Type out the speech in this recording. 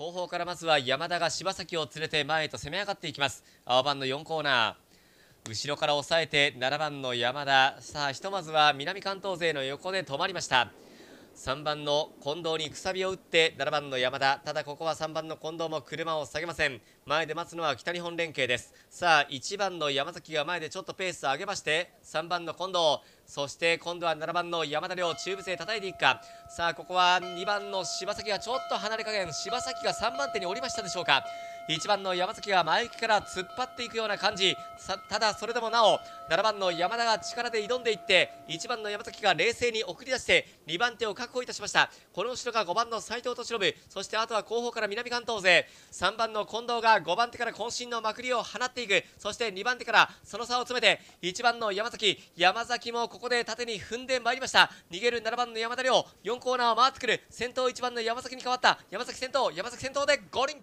後方からまずは山田が柴崎を連れて前へと攻め上がっていきます青番の4コーナー後ろから押さえて7番の山田さあひとまずは南関東勢の横で止まりました3番の近藤にくさびを打って7番の山田ただここは3番の近藤も車を下げません前で待つのは北日本連携ですさあ1番の山崎が前でちょっとペースを上げまして3番の近藤そして今度は7番の山田亮中部勢叩いていくかさあここは2番の柴崎がちょっと離れ加減柴崎が3番手に降りましたでしょうか1番の山崎が前行きから突っ張っていくような感じただそれでもなお7番の山田が力で挑んでいって1番の山崎が冷静に送り出して2番手を確保いたしましたこの後ろが5番の斎藤敏信そしてあとは後方から南関東勢3番の近藤が5番手から渾身のまくりを放っていくそして2番手からその差を詰めて1番の山崎山崎もここで縦に踏んでまいりました逃げる7番の山田亮4コーナーを回ってくる先頭1番の山崎に変わった山崎先頭山崎先頭で五輪